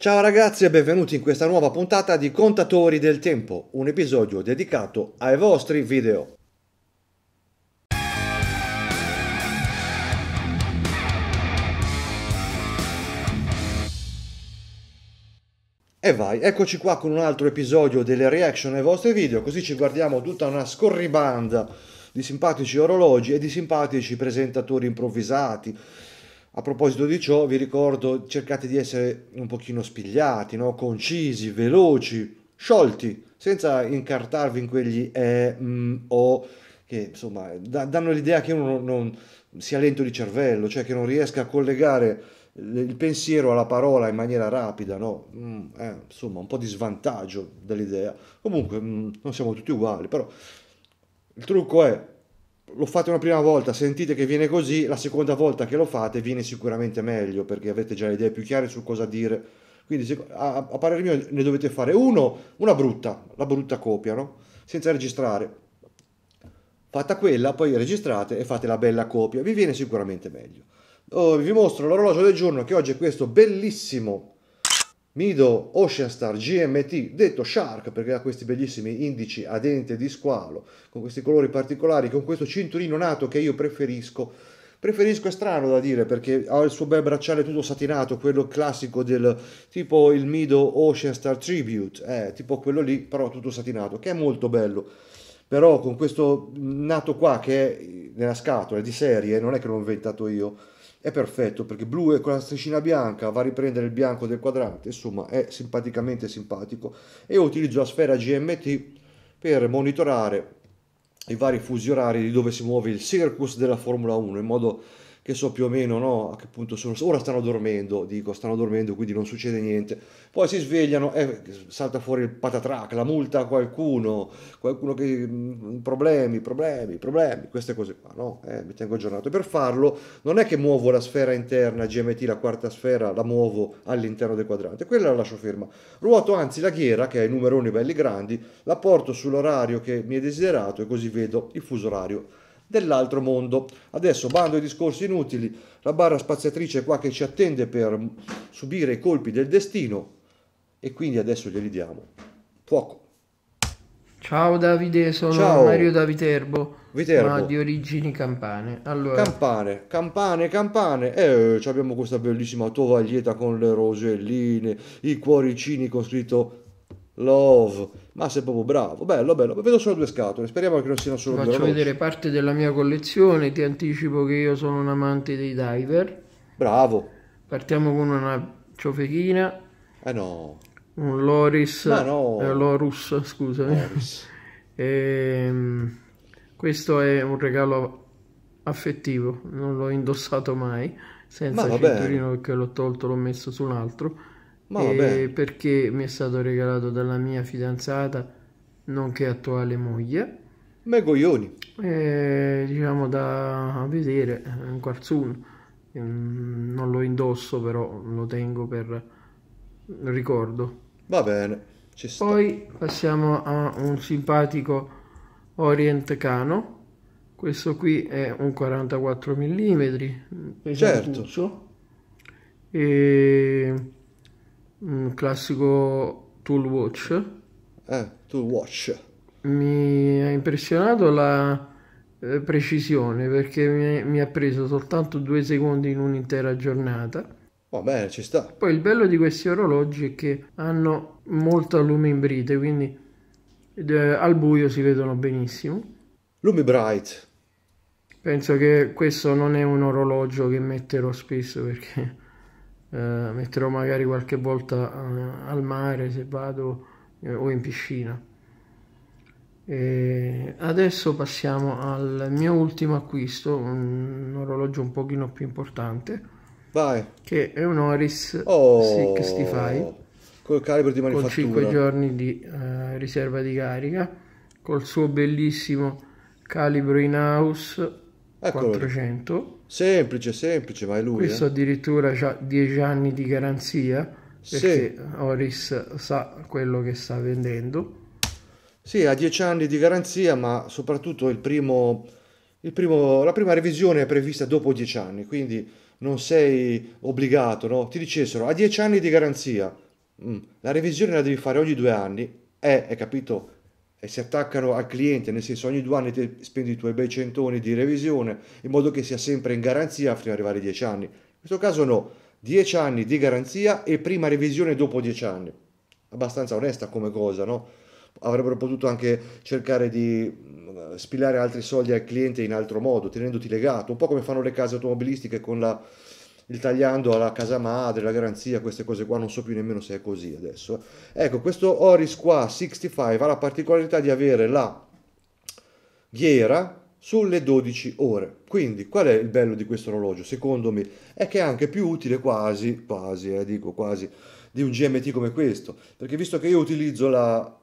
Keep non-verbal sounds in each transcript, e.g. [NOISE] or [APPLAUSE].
Ciao ragazzi e benvenuti in questa nuova puntata di Contatori del Tempo, un episodio dedicato ai vostri video. E vai, eccoci qua con un altro episodio delle reaction ai vostri video, così ci guardiamo tutta una scorribanda di simpatici orologi e di simpatici presentatori improvvisati, a proposito di ciò, vi ricordo, cercate di essere un pochino spigliati, no? concisi, veloci, sciolti, senza incartarvi in quegli e, mm, o che insomma da, danno l'idea che uno non, non, sia lento di cervello, cioè che non riesca a collegare il pensiero alla parola in maniera rapida, no? Mm, eh, insomma, un po' di svantaggio dell'idea. Comunque, mm, non siamo tutti uguali, però il trucco è lo fate una prima volta, sentite che viene così, la seconda volta che lo fate viene sicuramente meglio perché avete già le idee più chiare su cosa dire. Quindi a, a parere mio ne dovete fare uno, una brutta, la brutta copia, no? Senza registrare. Fatta quella, poi registrate e fate la bella copia, vi viene sicuramente meglio. Oh, vi mostro l'orologio del giorno che oggi è questo bellissimo Mido Ocean Star GMT, detto Shark perché ha questi bellissimi indici a dente di squalo, con questi colori particolari, con questo cinturino nato che io preferisco. Preferisco è strano da dire perché ha il suo bel bracciale tutto satinato, quello classico del tipo il Mido Ocean Star Tribute, eh, tipo quello lì, però tutto satinato, che è molto bello. Però con questo nato qua che è nella scatola, è di serie, non è che l'ho inventato io è perfetto perché blu è con la striscina bianca va a riprendere il bianco del quadrante insomma è simpaticamente simpatico e io utilizzo la sfera GMT per monitorare i vari fusi orari di dove si muove il circus della Formula 1 in modo che so più o meno no, a che punto sono. Ora stanno dormendo, dico, stanno dormendo, quindi non succede niente. Poi si svegliano e eh, salta fuori il patatrac, la multa a qualcuno, qualcuno che... Mm, problemi, problemi, problemi, queste cose qua, no? Eh, mi tengo aggiornato. E per farlo non è che muovo la sfera interna, GMT, la quarta sfera, la muovo all'interno del quadrante, quella la lascio ferma. Ruoto anzi la ghiera, che ha i numeroni belli grandi, la porto sull'orario che mi è desiderato e così vedo il fuso orario dell'altro mondo. Adesso bando ai discorsi inutili, la barra spaziatrice è qua che ci attende per subire i colpi del destino e quindi adesso glieli diamo. Fuoco. Ciao Davide, sono Ciao. Mario da Viterbo, Viterbo, ma di origini campane. Allora... Campane, campane, campane. Eh, abbiamo questa bellissima tovaglietta con le roselline, i cuoricini con scritto Love, ma sei proprio bravo, bello, bello, vedo solo due scatole, speriamo che non siano solo due. Faccio vedere parte della mia collezione, ti anticipo che io sono un amante dei diver. Bravo. Partiamo con una ciofechina. Eh no. Un Loris. Ma no. Eh, Lorus, scusa. [LAUGHS] Ehm, questo è un regalo affettivo, non l'ho indossato mai, senza il cinturino perché l'ho tolto, l'ho messo su un altro ma vabbè. perché mi è stato regalato dalla mia fidanzata, nonché attuale moglie. Me coglioni. E, diciamo da vedere, un quarzuno. Non lo indosso però, lo tengo per ricordo. Va bene, ci sta. Poi passiamo a un simpatico Orient Cano. Questo qui è un 44 mm, certo. E un classico tool watch. Eh, tool watch. Mi ha impressionato la eh, precisione perché mi, ha preso soltanto due secondi in un'intera giornata. Va bene, ci sta. Poi il bello di questi orologi è che hanno molta lume imbrite, quindi eh, al buio si vedono benissimo. Lumi bright. Penso che questo non è un orologio che metterò spesso perché eh, metterò magari qualche volta eh, al mare se vado eh, o in piscina e adesso passiamo al mio ultimo acquisto un orologio un pochino più importante Vai. che è un Oris oh, 65 col calibro di manifattura con 5 giorni di eh, riserva di carica col suo bellissimo calibro in house Eccolo. 400 Semplice, semplice, vai lui. Questo eh. addirittura ha 10 anni di garanzia perché sì. Oris sa quello che sta vendendo. Sì, ha 10 anni di garanzia, ma soprattutto il primo, il primo, la prima revisione è prevista dopo 10 anni, quindi non sei obbligato, no? Ti dicessero, ha 10 anni di garanzia, mm, la revisione la devi fare ogni due anni, eh, hai capito? e si attaccano al cliente, nel senso ogni due anni ti spendi i tuoi bei centoni di revisione in modo che sia sempre in garanzia fino ad arrivare ai dieci anni. In questo caso no, dieci anni di garanzia e prima revisione dopo dieci anni. Abbastanza onesta come cosa, no? Avrebbero potuto anche cercare di mm, spilare altri soldi al cliente in altro modo, tenendoti legato, un po' come fanno le case automobilistiche con la il tagliando alla casa madre, la garanzia, queste cose qua, non so più nemmeno se è così adesso. Ecco, questo Oris qua 65 ha la particolarità di avere la ghiera sulle 12 ore. Quindi qual è il bello di questo orologio? Secondo me è che è anche più utile quasi, quasi, eh, dico quasi, di un GMT come questo, perché visto che io utilizzo la,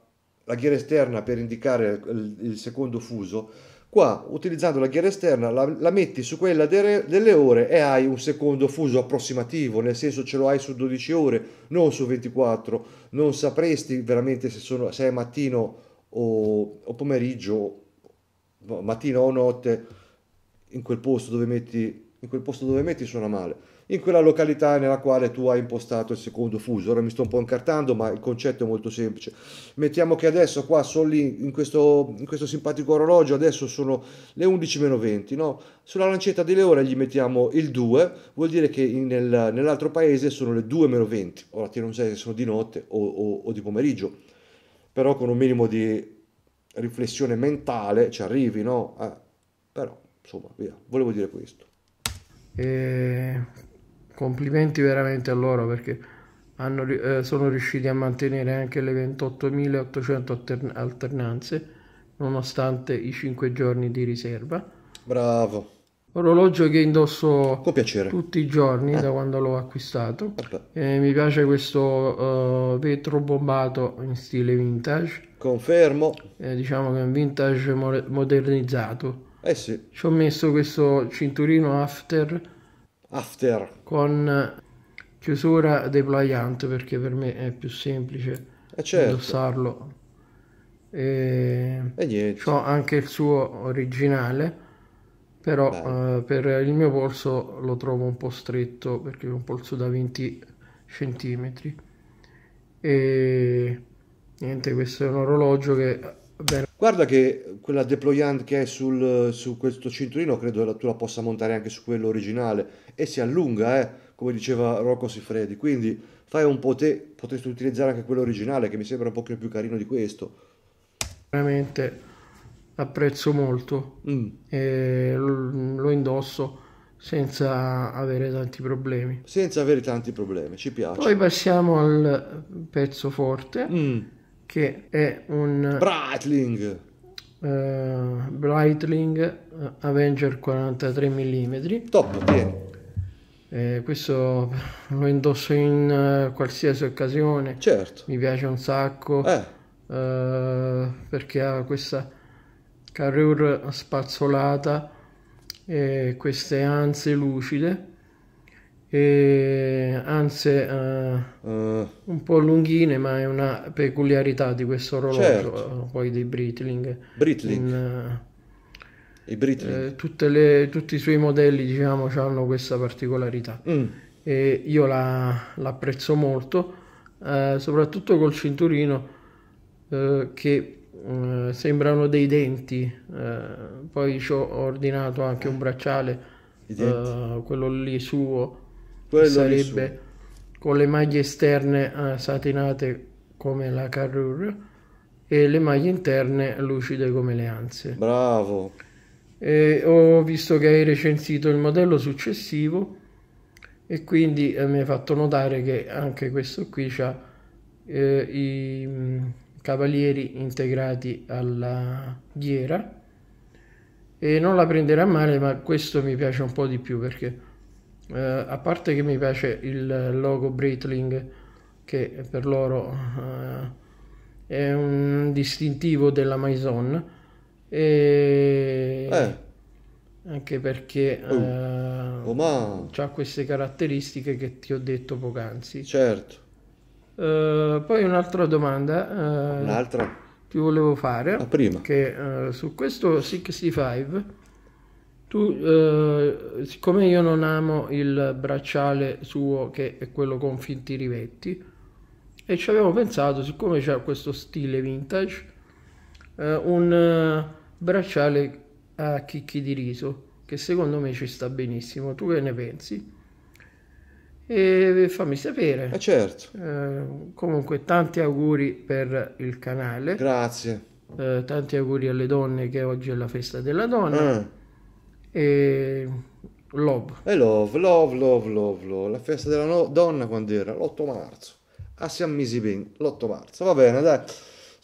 la ghiera esterna per indicare il, il secondo fuso, Qua, utilizzando la ghiera esterna, la, la metti su quella de, delle ore e hai un secondo fuso approssimativo, nel senso ce lo hai su 12 ore, non su 24. Non sapresti veramente se, sono, se è mattino o, o pomeriggio, mattino o notte, in quel posto dove metti, in quel posto dove metti suona male in quella località nella quale tu hai impostato il secondo fuso. Ora mi sto un po' incartando, ma il concetto è molto semplice. Mettiamo che adesso qua sono lì in questo, in questo simpatico orologio, adesso sono le 11 20, no? Sulla lancetta delle ore gli mettiamo il 2, vuol dire che nel, nell'altro paese sono le 2 20. Ora ti non sai se sono di notte o, o, o di pomeriggio, però con un minimo di riflessione mentale ci arrivi, no? Eh, però, insomma, via, volevo dire questo. Eh, complimenti veramente a loro perché hanno, eh, sono riusciti a mantenere anche le 28.800 alternanze nonostante i 5 giorni di riserva. Bravo. Orologio che indosso tutti i giorni eh. da quando l'ho acquistato. Eh, mi piace questo uh, vetro bombato in stile vintage. Confermo. Eh, diciamo che è un vintage mo modernizzato. Eh sì. Ci ho messo questo cinturino after After. Con eh, chiusura deployant perché per me è più semplice eh certo. indossarlo. E, e niente. Ho anche il suo originale, però eh, per il mio polso lo trovo un po' stretto perché è un polso da 20 cm. E niente, questo è un orologio che ben Guarda che quella deployant che è sul, su questo cinturino, credo che tu la possa montare anche su quello originale e si allunga, eh, come diceva Rocco Siffredi. Quindi fai un po' te, potresti utilizzare anche quello originale che mi sembra un po' più carino di questo. Veramente apprezzo molto mm. e lo indosso senza avere tanti problemi. Senza avere tanti problemi, ci piace. Poi passiamo al pezzo forte. Mm che è un Breitling uh, Breitling eh, Avenger 43 mm top tieni eh, questo lo indosso in uh, qualsiasi occasione certo mi piace un sacco eh. Uh, perché ha questa carrure spazzolata e queste anse lucide e anse uh, uh, un po' lunghine, ma è una peculiarità di questo orologio certo. Eh, poi dei Britling. Britling. In, I Britling. Eh, le, tutti i suoi modelli diciamo hanno questa particolarità mm. e io la, l'apprezzo molto eh, soprattutto col cinturino eh, che sembrano dei denti poi ho ordinato anche un bracciale quello lì suo quello sarebbe con le maglie esterne eh, satinate come la Carrure e le maglie interne lucide come le anse. Bravo! E ho visto che hai recensito il modello successivo e quindi eh, mi hai fatto notare che anche questo qui ha eh, i mh, mm, cavalieri integrati alla ghiera e non la prenderà male ma questo mi piace un po' di più perché eh, a parte che mi piace il logo Breitling, che per loro eh, è un distintivo della Maison, e eh. anche perché oh. Eh, oh, ha queste caratteristiche che ti ho detto poc'anzi. Certo. Eh, poi un'altra domanda. Eh, un'altra? Ti volevo fare. prima. Che su questo 65 tu, eh, siccome io non amo il bracciale suo che è quello con finti rivetti, e ci avevo pensato, siccome c'è questo stile vintage, eh, un eh, bracciale a chicchi di riso che secondo me ci sta benissimo. Tu che ne pensi? E fammi sapere. Eh certo. Eh, comunque, tanti auguri per il canale. Grazie. Eh, tanti auguri alle donne che oggi è la festa della donna. Mm e Love. E Love, Love, Love, Love, Love. La festa della no- donna quando era? L'8 marzo. A ah, San Misiben, l'8 marzo. Va bene, dai.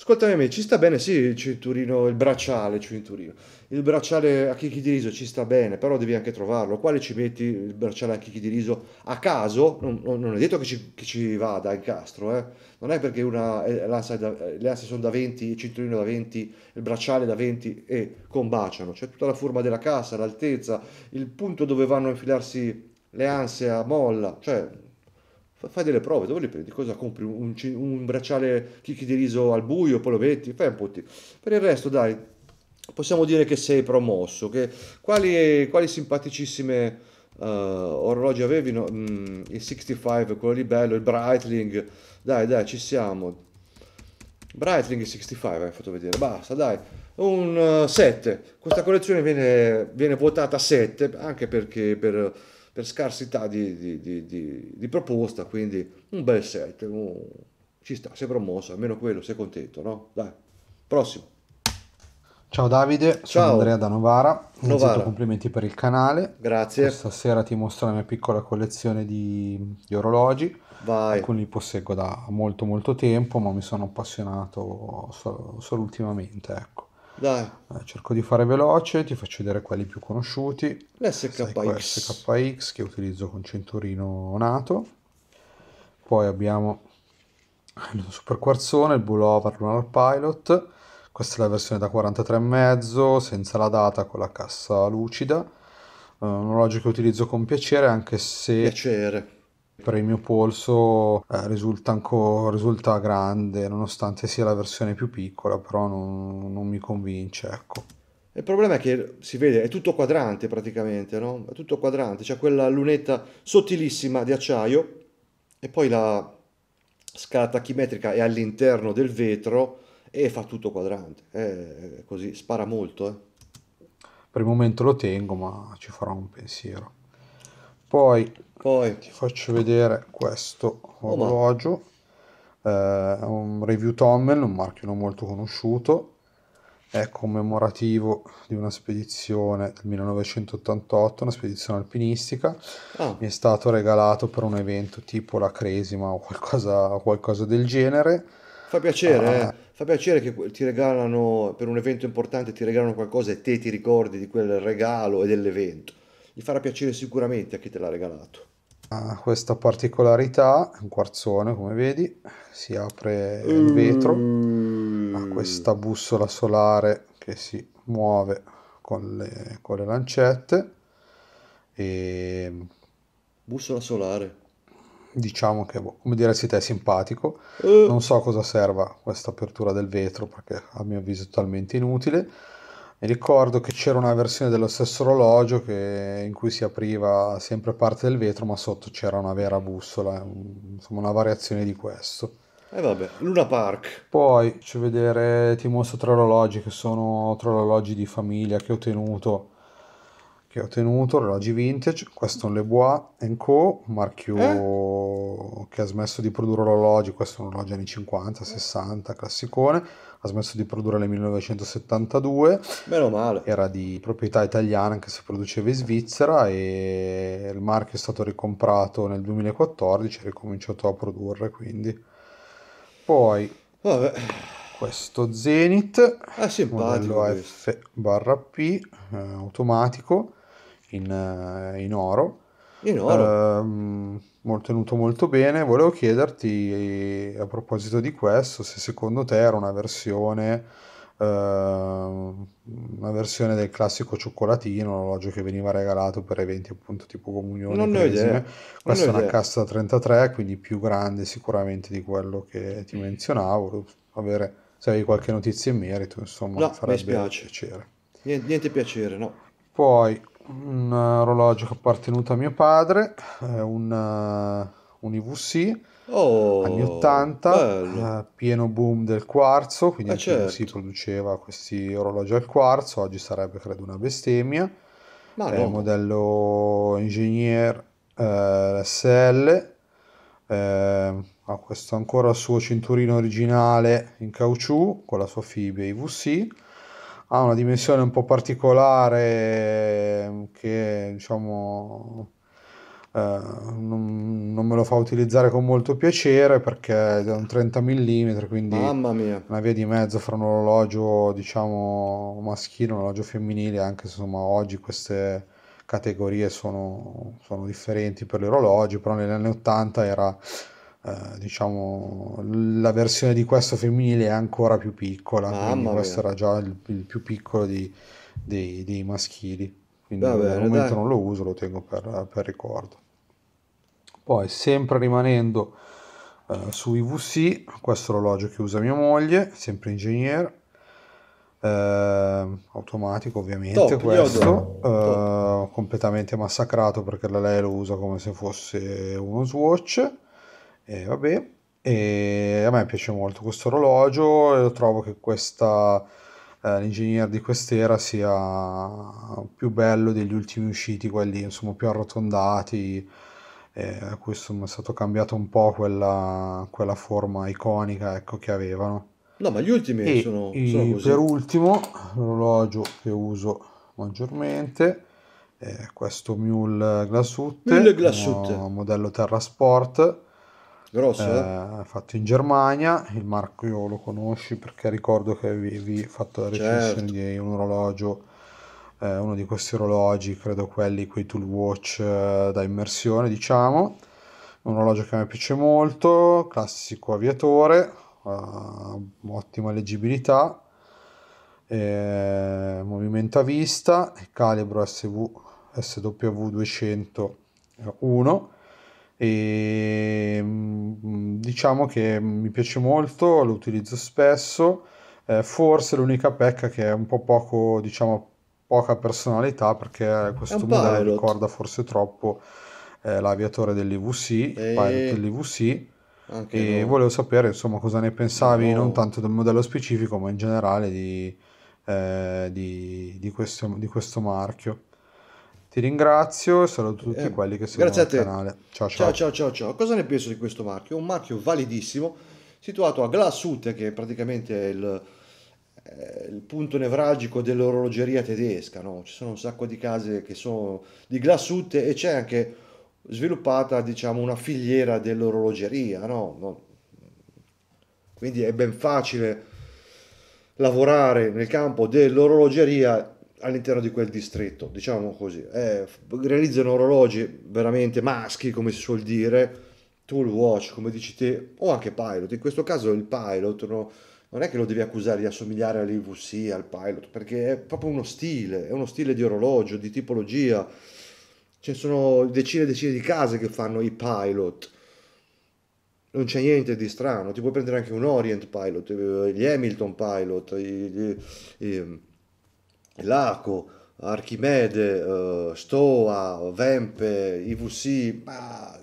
Ascoltami amici, ci sta bene, sì, il cinturino, il bracciale, il cinturino. Il bracciale a chicchi di riso ci sta bene, però devi anche trovarlo. Quale ci metti il bracciale a chicchi di riso a caso? Non, non è detto che ci, che ci vada il castro, eh. Non è perché una, eh, l'ansia da, eh, le ansie sono da 20, il cinturino da 20, il bracciale da 20 e combaciano. C'è tutta la forma della cassa, l'altezza, il punto dove vanno a infilarsi le ansie a molla. Cioè, fai delle prove, dove le prendi? Cosa compri? Un, un bracciale chicchi di riso al buio, poi lo metti, fai un po' di... Per il resto dai, possiamo dire che sei promosso, che quali, quali simpaticissime uh, orologi avevi? No? Mm, il 65, quello lì bello, il Breitling, dai dai ci siamo. Breitling 65 hai fatto vedere, basta dai, un uh, eh, 7, questa collezione viene, viene votata 7 anche perché per per scarsità di, di, di, di proposta, quindi un bel set, un... ci sta, sei promosso, almeno quello, sei contento, no? Dai, prossimo. Ciao Davide, Ciao. sono Andrea da Novara. Novara. complimenti per il canale. Grazie. Questa sera ti mostro la mia piccola collezione di, di orologi. Vai. Alcuni li posseggo da molto molto tempo, ma mi sono appassionato solo, solo ultimamente, ecco. Dai. Eh, cerco di fare veloce, ti faccio vedere quelli più conosciuti. L'SKX. SKX che utilizzo con cinturino nato. Poi abbiamo il eh, super quarzone, il Bulova Lunar Pilot. Questa è la versione da 43,5 senza la data con la cassa lucida. Eh, un orologio che utilizzo con piacere anche se... Piacere per il mio polso eh, risulta, ancora, risulta grande, nonostante sia la versione più piccola, però non, non mi convince, ecco. Il problema è che si vede, è tutto quadrante praticamente, no? È tutto quadrante, c'è quella lunetta sottilissima di acciaio e poi la scala tachimetrica è all'interno del vetro e fa tutto quadrante, è così, spara molto. Eh. Per il momento lo tengo, ma ci farò un pensiero. Poi, Poi. ti faccio vedere questo oh, orologio, oh, eh, un review Tommel, un marchio non molto conosciuto, è commemorativo di una spedizione del 1988, una spedizione alpinistica. Oh. Mi è stato regalato per un evento tipo la Cresima o qualcosa, qualcosa del genere. Fa piacere, ah. eh. Fa piacere che ti regalano per un evento importante, ti regalano qualcosa e te ti ricordi di quel regalo e dell'evento gli farà piacere sicuramente a chi te l'ha regalato. Ah, questa particolarità, un quarzone come vedi, si apre il vetro, mm. ha questa bussola solare che si muove con le, con le lancette e... Bussola solare? Diciamo che, boh, come dire, diresti te, è simpatico. Mm. Non so cosa serva questa apertura del vetro perché a mio avviso è totalmente inutile ricordo che c'era una versione dello stesso orologio che, in cui si apriva sempre parte del vetro, ma sotto c'era una vera bussola, insomma una variazione di questo. E eh vabbè, Luna Park. Poi faccio vedere, ti mostro tre orologi che sono tre orologi di famiglia che ho tenuto. Che ho tenuto, orologi vintage, questo è un Le Bois Co, marchio eh? che ha smesso di produrre orologi, questo è un orologio anni 50, 60, classicone ha smesso di produrre nel 1972. Meno male. Era di proprietà italiana anche se produceva in Svizzera e il marchio è stato ricomprato nel 2014 e ricominciato a produrre quindi. Poi Vabbè. questo Zenith è ah, simpatico modello F barra P eh, automatico in, eh, in oro. In oro. Eh, tenuto molto bene. Volevo chiederti a proposito di questo, se secondo te era una versione, eh, una versione del classico cioccolatino, l'orologio che veniva regalato per eventi appunto tipo comunione. Non ne ho idea. Questa è una idea. cassa 33, quindi più grande sicuramente di quello che ti menzionavo. Avere, se hai qualche notizia in merito, insomma, no, farebbe mi spiace. piacere. Niente, niente piacere, no. Poi un eh, orologio che appartenuto a mio padre, eh, un, eh, un IVC oh, anni 80, eh, pieno boom del quarzo, quindi eh certo. si produceva questi orologi al quarzo, oggi sarebbe credo una bestemmia. Ma no. modello Engineer eh, SL, eh, ha questo ancora il suo cinturino originale in caucciù con la sua fibbia IVC ha una dimensione un po' particolare ehm, che diciamo eh, non, non, me lo fa utilizzare con molto piacere perché è un 30 mm quindi una via di mezzo fra un orologio diciamo maschile e un orologio femminile anche se insomma oggi queste categorie sono, sono differenti per gli orologi però negli anni 80 era eh, diciamo, la versione di questo femminile è ancora più piccola, Mamma quindi questo era già il, il più piccolo di, dei, dei, maschili. Quindi al momento dai. non lo uso, lo tengo per, per ricordo. Poi, sempre rimanendo eh, su IVC, questo orologio che usa mia moglie, sempre ingegnere, eh, automatico ovviamente Top, questo, eh, completamente massacrato perché la lei lo usa come se fosse uno Swatch. E vabbè, e a me piace molto questo orologio e trovo che questa, eh, l'ingegner di quest'era sia più bello degli ultimi usciti, quelli insomma più arrotondati. Eh, a insomma, è stato cambiato un po' quella, quella forma iconica ecco, che avevano. No, ma gli ultimi e, sono, i, sono Per ultimo, l'orologio che uso maggiormente è questo Mule Glasutte, Mule Glasutte. modello Terra Sport Grosso? Eh, fatto in Germania, il marchio lo conosci perché ricordo che avevi fatto la recensione certo. di un orologio, eh, uno di questi orologi, credo quelli, quei tool watch eh, da immersione diciamo, un orologio che mi piace molto, classico aviatore, eh, ottima leggibilità, eh, movimento a vista, calibro SV, SW201 e ehm, diciamo che mi piace molto, lo utilizzo spesso, eh, forse l'unica pecca che è un po' poco, diciamo, poca personalità perché questo modello ricorda forse troppo eh, l'aviatore dell'IVC, e... Eh, pilot dell'IVC. Anche e no. volevo sapere insomma cosa ne pensavi no. non tanto del modello specifico ma in generale di, eh, di, di, questo, di questo marchio. Ti ringrazio e saluto tutti eh, quelli che seguono il canale. Ciao ciao. ciao ciao ciao Cosa ne penso di questo marchio? Un marchio validissimo situato a Glashut che è praticamente il, eh, il punto nevralgico dell'orologeria tedesca. No? Ci sono un sacco di case che sono di Glashut e c'è anche sviluppata diciamo una filiera dell'orologeria. No? No. Quindi è ben facile lavorare nel campo dell'orologeria all'interno di quel distretto, diciamo così. Eh, realizzano orologi veramente maschi, come si suol dire, tool watch, come dici te, o anche pilot. In questo caso il pilot no, non è che lo devi accusare di assomigliare all'IVC, al pilot, perché è proprio uno stile, è uno stile di orologio, di tipologia. Ci sono decine e decine di case che fanno i pilot. Non c'è niente di strano, ti puoi prendere anche un Orient Pilot, eh, gli Hamilton Pilot, i, i, i Laco, Archimede, eh, Stoa, Vempe, IVC, bah,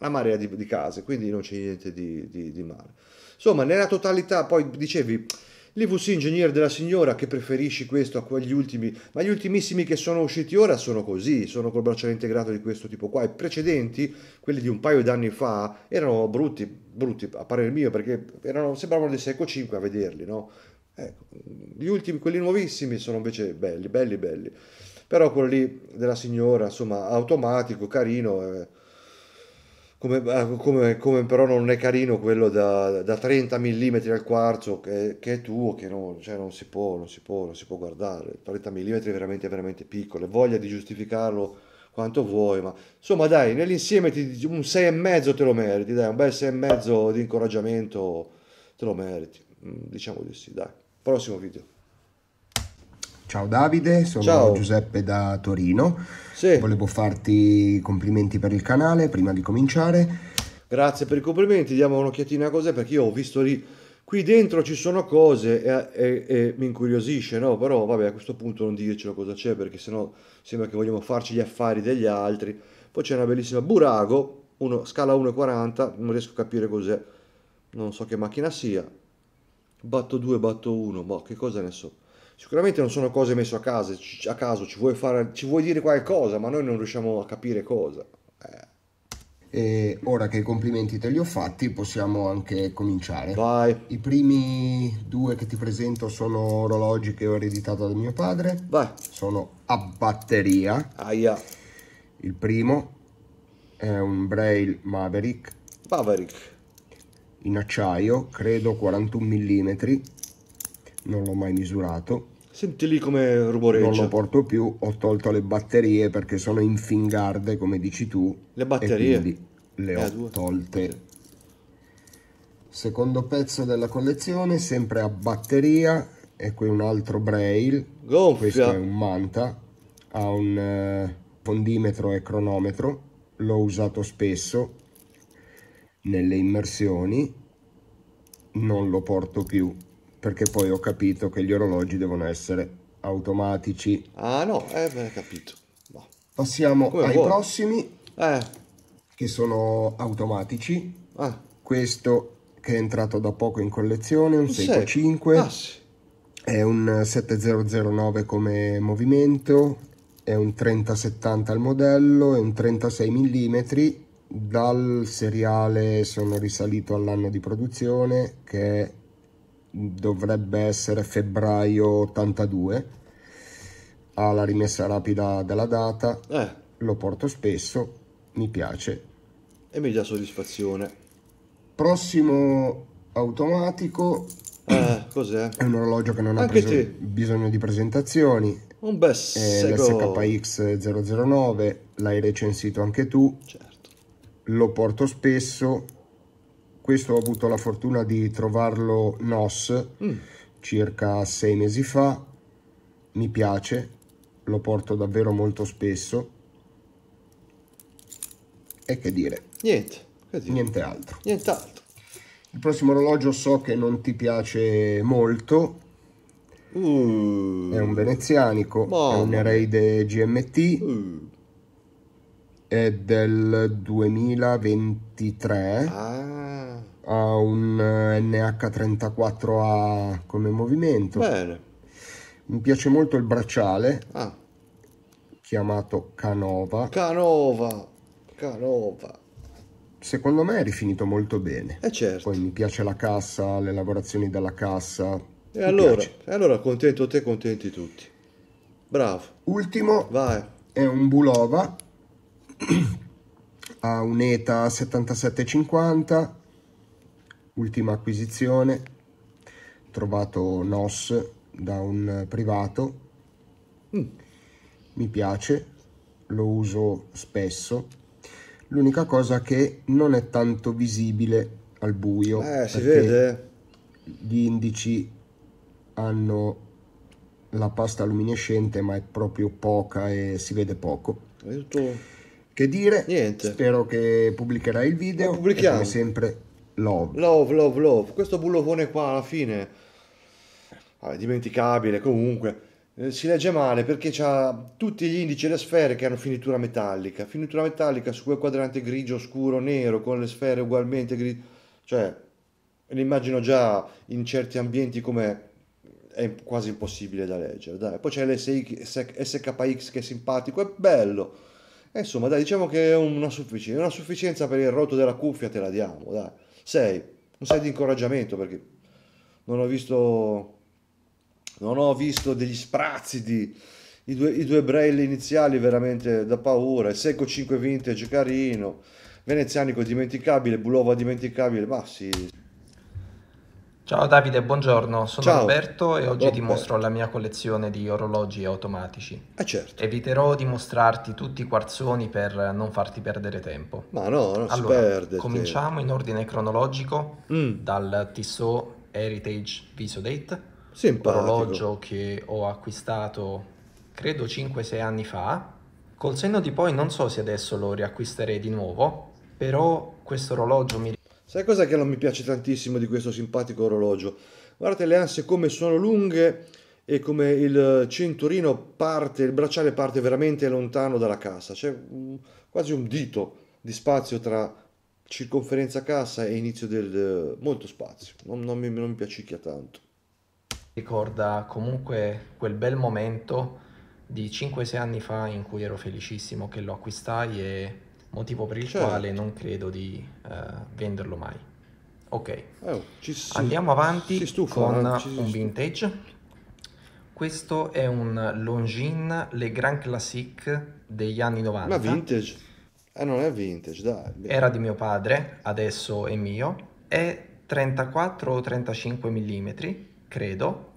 una marea di, di, case, quindi non c'è niente di, di, di male. Insomma, nella totalità, poi dicevi, l'IVC ingegnere della signora che preferisci questo a quegli ultimi, ma gli ultimissimi che sono usciti ora sono così, sono col bracciale integrato di questo tipo qua. I precedenti, quelli di un paio d'anni fa, erano brutti, brutti a parer mio, perché erano, sembravano dei Seco 5 a vederli, no? Ecco, gli ultimi, quelli nuovissimi, sono invece belli, belli, belli. Però quello lì della signora, insomma, automatico, carino. Eh, come, ah, come, come, però non è carino quello da, da 30 mm al quarzo che, che è tuo, che non, cioè non, si può, non, si può, non si può guardare. 30 mm è veramente, veramente piccolo. Voglia di giustificarlo quanto vuoi, ma insomma dai, nell'insieme ti, un 6,5 te lo meriti, dai, un bel 6,5 di incoraggiamento te lo meriti. Mm, diciamo di sì, dai. Prossimo video. Ciao Davide, sono Ciao. Giuseppe da Torino. Sì. Volevo farti complimenti per il canale prima di cominciare. Grazie per i complimenti, diamo un'occhiatina a cos'è perché io ho visto lì, qui dentro ci sono cose e, e, e mi incuriosisce, no? Però vabbè a questo punto non dircelo cosa c'è perché sennò sembra che vogliamo farci gli affari degli altri. Poi c'è una bellissima Burago, uno, scala 1,40, non riesco a capire cos'è, non so che macchina sia, batto 2, batto 1, boh, che cosa ne so. Sicuramente non sono cose messe a, casa, a caso, ci vuoi, fare, ci vuoi dire qualcosa, ma noi non riusciamo a capire cosa. Eh. E ora che i complimenti te li ho fatti, possiamo anche cominciare. Vai. I primi due che ti presento sono orologi che ho ereditato da mio padre. Vai. Sono a batteria. Aia. Il primo è un Braille Maverick. Maverick in acciaio, credo 41 mm, non l'ho mai misurato. Senti lì come ruboreggia. Non lo porto più, ho tolto le batterie perché sono in fingarde, come dici tu. Le batterie? le eh, ho due. tolte. Secondo pezzo della collezione, sempre a batteria, e qui un altro Braille. Gonfia. Questo è un Manta, ha un eh, fondimetro e cronometro, l'ho usato spesso, nelle immersioni non lo porto più perché poi ho capito che gli orologi devono essere automatici. Ah no, eh beh, capito. No. Boh. Passiamo Come ai vuoi. prossimi eh. che sono automatici. Eh. Questo che è entrato da poco in collezione, un 6.5, ah, è un 7009 come movimento, è un 3070 al modello, è un 36 mm dal seriale sono risalito all'anno di produzione che dovrebbe essere febbraio 82 alla rimessa rapida della data eh. lo porto spesso mi piace e mi dà soddisfazione prossimo automatico eh, cos'è? è un orologio che non Anche ha preso bisogno di presentazioni un bel SKX 009 l'hai recensito anche tu certo lo porto spesso questo ho avuto la fortuna di trovarlo NOS mm. circa sei mesi fa mi piace lo porto davvero molto spesso e che dire niente che dire. niente altro il prossimo orologio so che non ti piace molto mm. è un venezianico Mamma. è un Ereide GMT mm uh è del 2023. Ah. Ha un eh, NH34A come movimento. Bene. Mi piace molto il bracciale. Ah. Chiamato Canova. Canova. Canova secondo me è rifinito molto bene. Eh certo. Poi mi piace la cassa, le lavorazioni della cassa. E allora, e allora contento te, contenti tutti. Bravo. Ultimo Vai. è un Bulova ha un'ETA 7750 ultima acquisizione trovato NOS da un privato mm. mi piace lo uso spesso l'unica cosa che non è tanto visibile al buio eh, si vede gli indici hanno la pasta luminescente ma è proprio poca e si vede poco Aiuto. Che dire? Niente. Spero che pubblicherai il video. Lo pubblichiamo. come sempre, love. Love, love, love. Questo bullovone qua alla fine, ah, è dimenticabile comunque, eh, si legge male perché ha tutti gli indici e le sfere che hanno finitura metallica. Finitura metallica su quel quadrante grigio, scuro, nero, con le sfere ugualmente grigie. Cioè, li immagino già in certi ambienti come è quasi impossibile da leggere. Dai. Poi c'è l'SKX che è simpatico, è bello e eh, insomma, dai, diciamo che è una sufficienza, una sufficienza per il rotto della cuffia te la diamo, dai. Sei, un 6 di incoraggiamento perché non ho visto, non ho visto degli sprazziti, i due, i due braille iniziali veramente da paura, il secco 5 vintage carino, venezianico dimenticabile, Bulova dimenticabile, ma sì, Ciao Davide, buongiorno, sono Ciao. Alberto e oggi Buon ti mostro la mia collezione di orologi automatici. Eh certo. Eviterò di mostrarti tutti i quarzoni per non farti perdere tempo. Ma no, non allora, si perde. Cominciamo in ordine cronologico mm. dal Tissot Heritage Visodate, Simpatico. orologio che ho acquistato credo 5-6 anni fa. Col senno di poi non so se adesso lo riacquisterei di nuovo, però questo orologio mi Sai cosa che non mi piace tantissimo di questo simpatico orologio? Guardate le anse come sono lunghe e come il cinturino parte, il bracciale parte veramente lontano dalla cassa, c'è mm, quasi un dito di spazio tra circonferenza cassa e inizio del... Eh, molto spazio, non, non mi, non mi piacicchia tanto. Ricorda comunque quel bel momento di 5-6 anni fa in cui ero felicissimo che lo acquistai e motivo per il certo. quale non credo di uh, venderlo mai. Ok, oh, si... andiamo avanti stufa, con eh, si un vintage. Questo è un Longines Le Grand Classique degli anni 90. Ma vintage? Eh, non è vintage, dai. Era di mio padre, adesso è mio. È 34 o 35 mm, credo,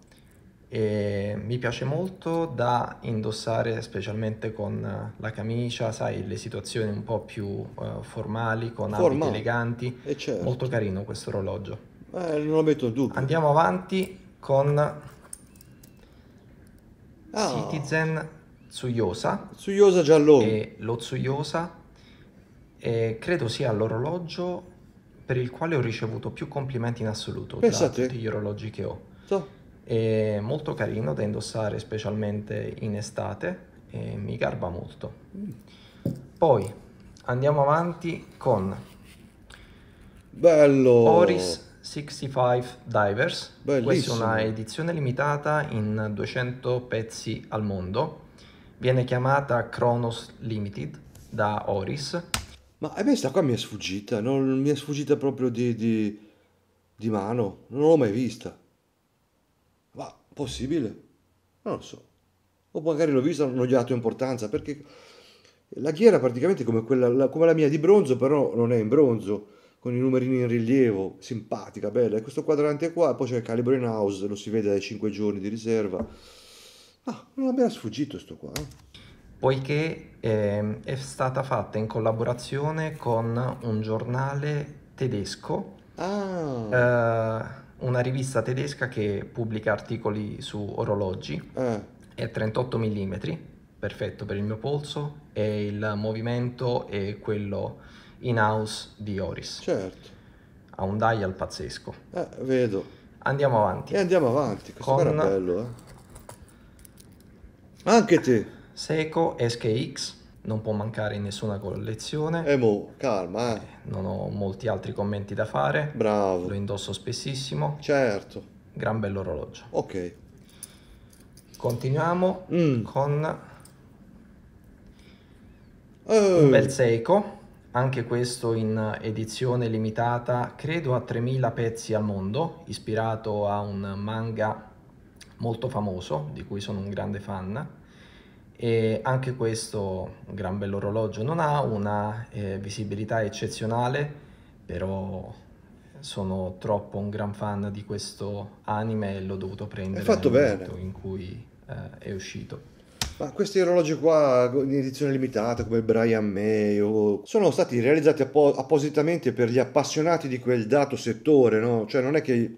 e mi piace molto da indossare specialmente con eh, la camicia, sai, le situazioni un po' più uh, formali, con Forma. abiti eleganti. Eh certo. Molto carino questo orologio. Eh, non lo metto in dubbio. Andiamo avanti con ah. Citizen Tsuyosa. Tsuyosa giallone. E lo Tsuyosa e credo sia l'orologio per il quale ho ricevuto più complimenti in assoluto Pensate. tra tutti gli orologi che ho. So è molto carino da indossare specialmente in estate e mi garba molto. Poi andiamo avanti con Bello. Oris 65 Divers, Bellissimo. questa è una edizione limitata in 200 pezzi al mondo, viene chiamata Kronos Limited da Oris. Ma a eh me sta qua mi è sfuggita, non mi è sfuggita proprio di, di, di mano, non l'ho mai vista. Possibile? Non lo so. O magari l'ho vista, non gli ho dato importanza, perché la ghiera praticamente come, quella, come la mia di bronzo, però non è in bronzo, con i numerini in rilievo, simpatica, bella. E questo quadrante qua, poi c'è il calibro in house, lo si vede dai 5 giorni di riserva. Ah, non abbiamo sfuggito sto qua. Eh poiché eh, è stata fatta in collaborazione con un giornale tedesco ah. eh, una rivista tedesca che pubblica articoli su orologi, mm. è 38 mm, perfetto per il mio polso, e il movimento è quello in house di Oris. Certo. Ha un dial pazzesco. Eh, vedo. Andiamo avanti. E andiamo avanti, questo Con... era bello, eh. Anche te. Seiko SKX non può mancare in nessuna collezione. E eh, mo, calma, eh. eh. Non ho molti altri commenti da fare. Bravo. Lo indosso spessissimo. Certo. Gran bello orologio. Ok. Continuiamo mm. con oh. un bel Seiko, anche questo in edizione limitata, credo a 3000 pezzi al mondo, ispirato a un manga molto famoso, di cui sono un grande fan e anche questo un gran bello orologio non ha una eh, visibilità eccezionale però sono troppo un gran fan di questo anime e l'ho dovuto prendere fatto bene. in cui eh, è uscito ma questi orologi qua in edizione limitata come il Brian May o... sono stati realizzati appo- appositamente per gli appassionati di quel dato settore no? cioè non è che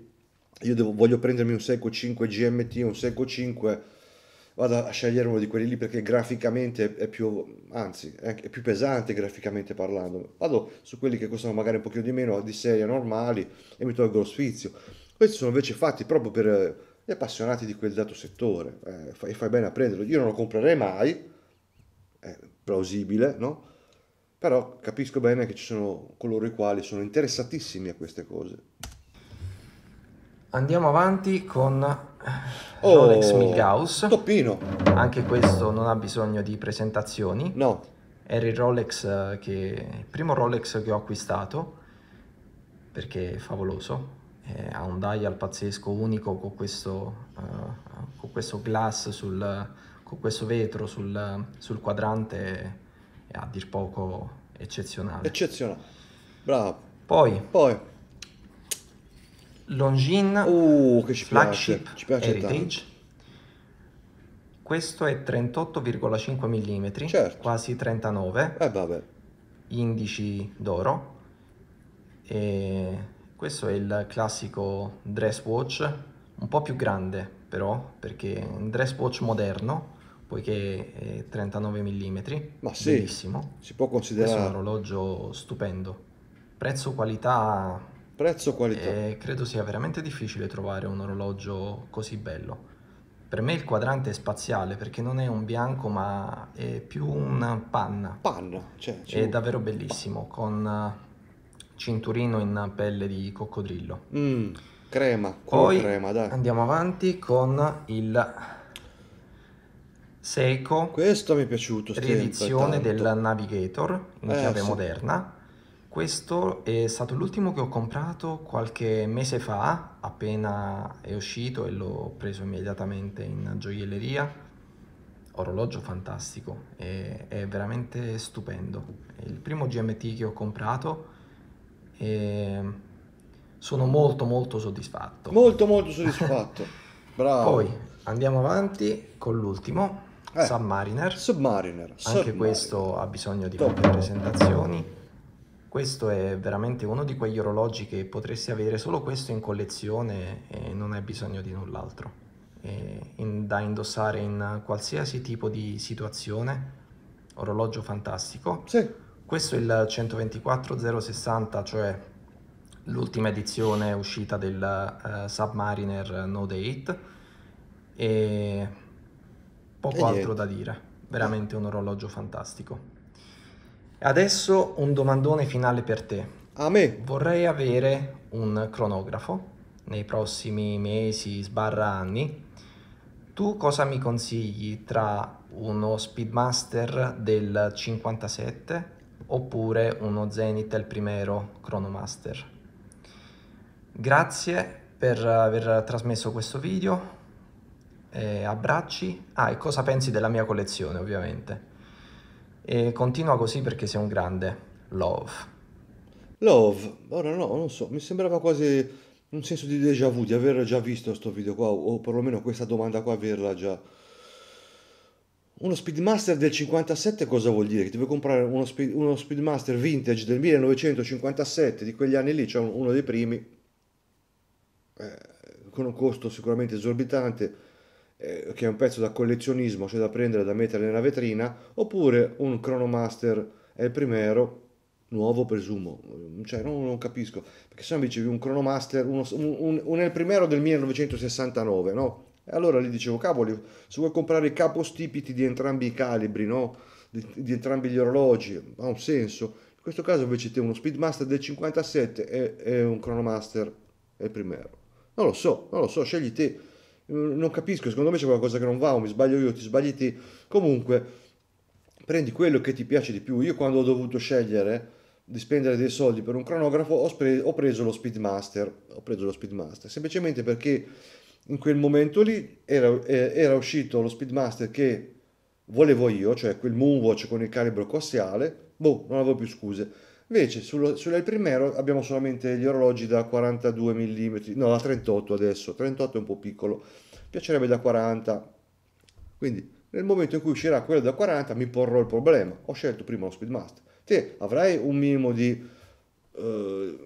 io devo, voglio prendermi un Seiko 5 GMT un Seiko 5 vado a scegliere uno di quelli lì perché graficamente è più, anzi, è più pesante graficamente parlando. Vado su quelli che costano magari un pochino di meno, di serie normali, e mi tolgo lo sfizio. Questi sono invece fatti proprio per eh, gli appassionati di quel dato settore, eh, fai, fai bene a prenderlo. Io non lo comprerei mai, è plausibile, no? Però capisco bene che ci sono coloro i quali sono interessatissimi a queste cose. Andiamo avanti con eh, oh, Rolex Milhouse. Toppino. Anche questo non ha bisogno di presentazioni. No. Era il Rolex eh, che... il primo Rolex che ho acquistato perché è favoloso. Eh, ha un dial pazzesco, unico, con questo, uh, con questo glass, sul, con questo vetro sul, sul quadrante è a dir poco eccezionale. Eccezionale, bravo. Poi, Poi Longin uh, che ci Flagship, piace. Ci piace Heritage. Tanto. Questo è 38,5 mm, certo. quasi 39. Eh vabbè. Indici d'oro. E questo è il classico dress watch, un po' più grande però, perché è un dress watch moderno, poiché è 39 mm, Ma sì, bellissimo. Si può considerare. Questo è un orologio stupendo. Prezzo qualità Prezzo-qualità. E eh, credo sia veramente difficile trovare un orologio così bello. Per me il quadrante è spaziale perché non è un bianco ma è più un panna. Panna, cioè. È cioè, davvero bellissimo, con eh, cinturino in pelle di coccodrillo. Mm, crema, poi crema, dai. andiamo avanti con il Seiko. Questo mi è piaciuto. Riedizione sempre, del Navigator in eh, chiave sì. moderna. Questo è stato l'ultimo che ho comprato qualche mese fa, appena è uscito e l'ho preso immediatamente in gioielleria. Orologio fantastico, è, è veramente stupendo. È il primo GMT che ho comprato e sono molto molto soddisfatto. Molto molto soddisfatto, [LAUGHS] bravo. Poi andiamo avanti con l'ultimo, eh, Submariner. Submariner. Anche Submariner. questo ha bisogno di Top. poche presentazioni questo è veramente uno di quegli orologi che potresti avere solo questo in collezione e non hai bisogno di null'altro. In, da indossare in qualsiasi tipo di situazione, orologio fantastico. Sì. Questo è il 124.060, cioè l'ultima edizione uscita del uh, Submariner No Date e poco e altro da dire, veramente un orologio fantastico. Adesso un domandone finale per te. A me? Vorrei avere un cronografo nei prossimi mesi, sbarra anni. Tu cosa mi consigli tra uno Speedmaster del 57 oppure uno Zenith Zenitel Primero Chronomaster? Grazie per aver trasmesso questo video, eh, abbracci, ah e cosa pensi della mia collezione ovviamente. E continua così perché sei un grande. Love. Love? Ora no, non so, mi sembrava quasi un senso di déjà vu, di aver già visto questo video qua, o perlomeno questa domanda qua averla già. Uno Speedmaster del 57 cosa vuol dire? Che ti vuoi comprare uno, speed, uno Speedmaster vintage del 1957, di quegli anni lì, cioè uno dei primi, eh, con un costo sicuramente esorbitante, eh, che è un pezzo da collezionismo, cioè da prendere da mettere nella vetrina, oppure un Chronomaster El Primero nuovo presumo, cioè non, non capisco, perché se no mi dicevi un Chronomaster, uno, un, un, un El Primero del 1969, no? E allora gli dicevo, cavoli, se vuoi comprare i capostipiti di entrambi i calibri, no? Di, di entrambi gli orologi, ha un senso. In questo caso invece te uno Speedmaster del 57 e, e un Chronomaster è il primero. Non lo so, non lo so, scegli te Mm, non capisco, secondo me c'è qualcosa che non va, o mi sbaglio io, ti sbagli ti. Comunque, prendi quello che ti piace di più. Io quando ho dovuto scegliere di spendere dei soldi per un cronografo, ho, spre- ho preso lo Speedmaster, ho preso lo Speedmaster, semplicemente perché in quel momento lì era, eh, era uscito lo Speedmaster che volevo io, cioè quel moonwatch con il calibro coassiale, boh, non avevo più scuse Invece sul, sull'El Primero abbiamo solamente gli orologi da 42 mm, no da 38 adesso, 38 è un po' piccolo, piacerebbe da 40, quindi nel momento in cui uscirà quello da 40 mi porrò il problema, ho scelto prima lo Speedmaster, te avrai un minimo di eh,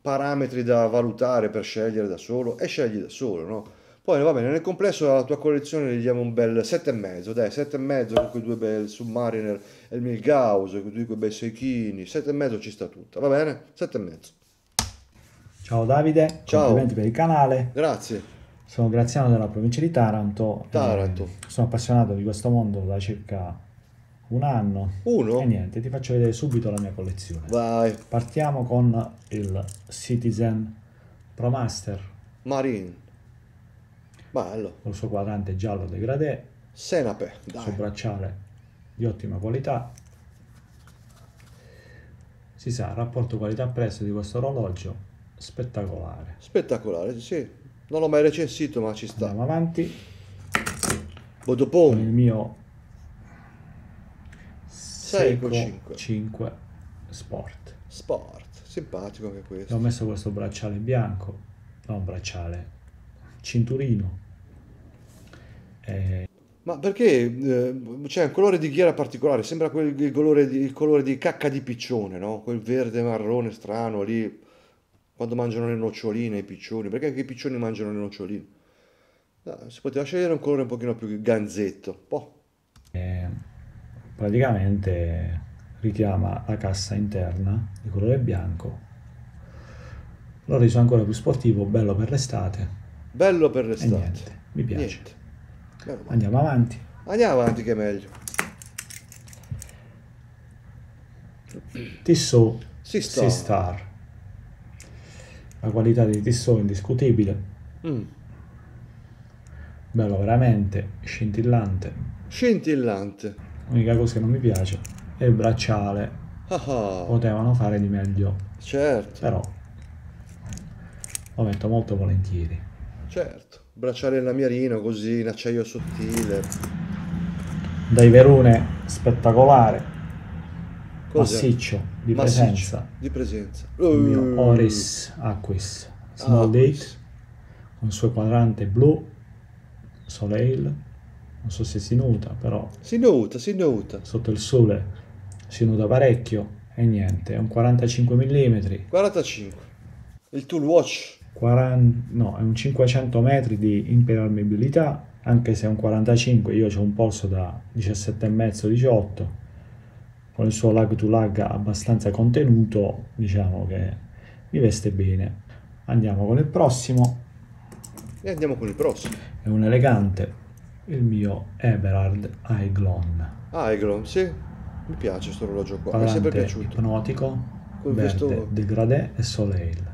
parametri da valutare per scegliere da solo e scegli da solo, no? Poi va bene, nel complesso alla tua collezione gli diamo un bel 7,5, dai, 7,5 con quei due bei Submariner e il Milgaus, con quei due bei Seichini, 7,5 ci sta tutta, va bene? 7,5. Ciao Davide, Ciao. complimenti per il canale. Grazie. Sono Graziano della provincia di Taranto. Taranto. Eh, sono appassionato di questo mondo da circa un anno. Uno? E niente, ti faccio vedere subito la mia collezione. Vai. Partiamo con il Citizen Pro Master. Marine. Bello. Con il suo quadrante giallo degradé. Senape, dai. Suo bracciale di ottima qualità. Si sa, rapporto qualità-prezzo di questo orologio spettacolare. Spettacolare, sì. Non l'ho mai recensito, ma ci sta. Andiamo avanti. Vodopon. Con il mio 6,5 5 Sport. Sport, simpatico anche questo. ho messo questo bracciale bianco, non bracciale, cinturino. Eh... Ma perché eh, c'è un colore di ghiera particolare? Sembra quel, il, colore di, il colore di cacca di piccione, no? Quel verde marrone strano lì quando mangiano le noccioline i piccioni, perché anche i piccioni mangiano le noccioline. No, si poteva scegliere un colore un pochino più ganzetto. Boh. Eh, praticamente richiama la cassa interna di colore bianco. L'ho reso ancora più sportivo, bello per l'estate. Bello per l'estate. Niente, mi piace. Niente. Andiamo avanti. Andiamo avanti che è meglio. Tissot Sistar. Sistar. La qualità di Tissot è indiscutibile. Mm. Bello veramente, scintillante. Scintillante. L'unica cosa che non mi piace è il bracciale. Ah, ah. Potevano fare di meglio. Certo. Però lo metto molto volentieri. Certo, bracciale lamierino così in acciaio sottile. Dai Verone spettacolare. Cosa? Massiccio di Massiccio, presenza. Di presenza. Il Uh. Oris Aquis. Small Aquis. Date con il suo quadrante blu. Soleil. Non so se si nuta, però. Si nuta, si nuta. Sotto il sole si nuta parecchio. E niente, è un 45 mm. 45. Il tool watch 40, no, è un 500 metri di impermeabilità, anche se è un 45, io ho un polso da 17,5-18, con il suo lag to lag abbastanza contenuto, diciamo che mi veste bene. Andiamo con il prossimo. E andiamo con il prossimo. È un elegante, il mio Eberhard Aiglon. Aiglon, ah, sì, mi piace questo orologio qua, Parante mi è sempre piaciuto. ipnotico, con verde, questo... degradé e soleil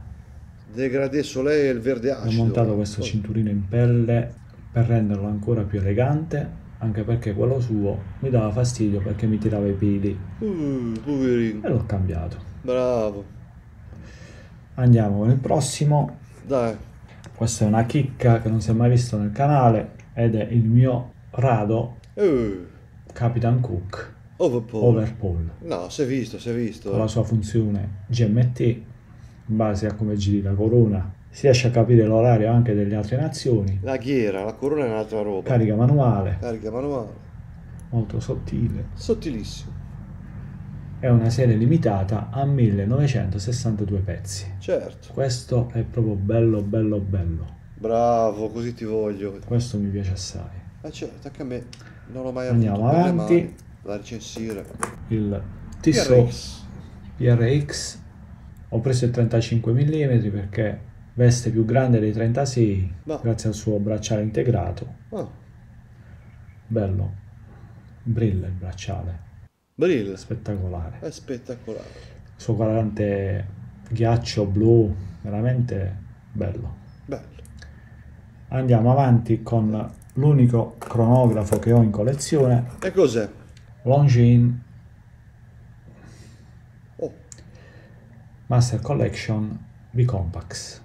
degradé soleil e il verde acido. Ho montato questo cinturino in pelle per renderlo ancora più elegante, anche perché quello suo mi dava fastidio perché mi tirava i piedi. Mm, poverino. E l'ho cambiato. Bravo. Andiamo con il prossimo. Dai. Questa è una chicca che non si è mai vista nel canale ed è il mio rado uh. Capitan Cook. Overpool. No, si è visto, si è visto. Con la sua funzione GMT in base a come giri la corona, si riesce a capire l'orario anche delle altre nazioni. La ghiera, la corona è un'altra roba. Carica manuale. Carica manuale. Molto sottile. Sottilissimo. È una serie limitata a 1962 pezzi. Certo. Questo è proprio bello, bello, bello. Bravo, così ti voglio. Questo mi piace assai. Ah certo, anche a me. Non l'ho mai Andiamo avuto avanti. Mani, la recensire. Il Tissot PRX ho preso il 35 mm perché veste più grande dei 36 no. grazie al suo bracciale integrato. Oh. Bello. Brilla il bracciale. Brilla. Spettacolare. È spettacolare. Il suo quadrante ghiaccio blu, veramente bello. Bello. Andiamo avanti con l'unico cronografo che ho in collezione. E cos'è? Longines Master Collection V-Compacts.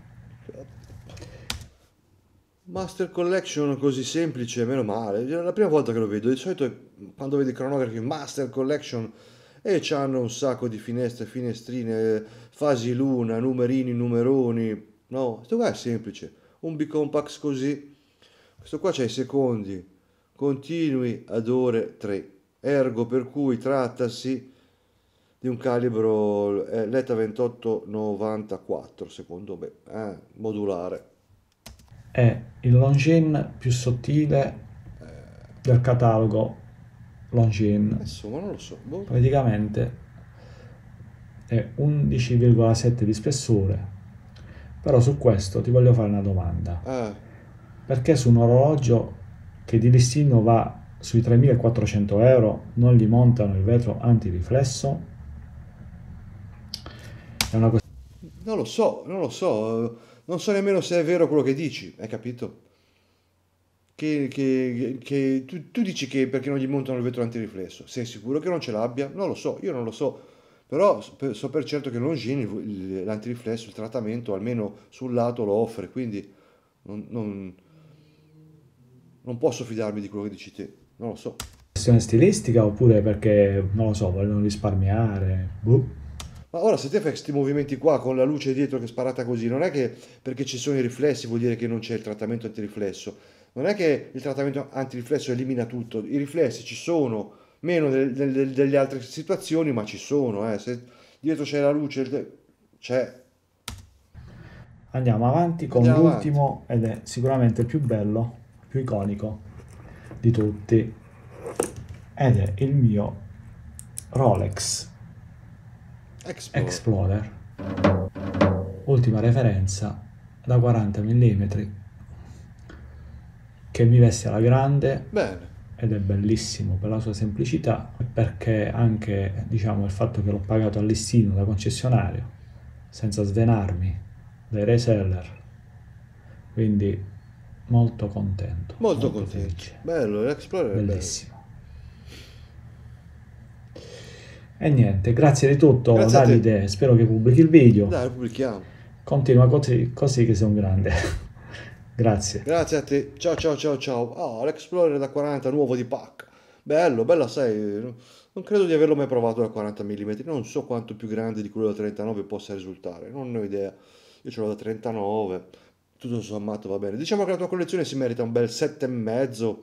Master Collection così semplice, meno male. È la prima volta che lo vedo. Di solito quando vedi cronografi Master Collection e eh, c'hanno un sacco di finestre, finestrine, fasi luna, numerini, numeroni. No, questo qua è semplice. Un B-Compax così. Questo qua c'è i secondi continui ad ore 3. Ergo per cui trattasi di un calibro eh, Letta 2894, secondo me, eh, modulare. È il Longines più sottile eh, del catalogo Longines. Insomma, non lo so. Boh. Praticamente è 11,7 di spessore. Però su questo ti voglio fare una domanda. Eh. Perché su un orologio che di listino va sui 3.400 euro non gli montano il vetro antiriflesso? È una questione. Non lo so, non lo so, non so nemmeno se è vero quello che dici, hai capito? Che, che, che tu, tu, dici che perché non gli montano il vetro antiriflesso, sei sicuro che non ce l'abbia? Non lo so, io non lo so, però so per certo che Longini l'antiriflesso, il trattamento almeno sul lato lo offre, quindi non, non, non posso fidarmi di quello che dici te, non lo so. Questione stilistica oppure perché, non lo so, vogliono risparmiare? Boh. Ma ora se te fai questi movimenti qua con la luce dietro che è sparata così, non è che perché ci sono i riflessi vuol dire che non c'è il trattamento antiriflesso. Non è che il trattamento antiriflesso elimina tutto, i riflessi ci sono, meno del, del, delle altre situazioni, ma ci sono. Eh. Se dietro c'è la luce, c'è. Andiamo avanti con Andiamo l'ultimo avanti. ed è sicuramente il più bello, più iconico di tutti ed è il mio Rolex Explorer. Explorer. Ultima referenza da 40 mm che mi veste alla grande. Bene. Ed è bellissimo per la sua semplicità perché anche diciamo il fatto che l'ho pagato a listino da concessionario senza svenarmi dai reseller. Quindi molto contento. Molto, molto contento. Felice. Bello, l'Explorer. Bellissimo. E niente, grazie di tutto grazie Davide, spero che pubblichi il video. Dai, pubblichiamo. Continua così, così che sei un grande. [LAUGHS] grazie. Grazie a te. Ciao ciao ciao ciao. Ah, oh, l'Explorer da 40 nuovo di pack. Bello, bella sei. Non credo di averlo mai provato da 40 mm, non so quanto più grande di quello da 39 possa risultare, non ne ho idea. Io ce l'ho da 39, tutto sommato va bene. Diciamo che la tua collezione si merita un bel 7,5,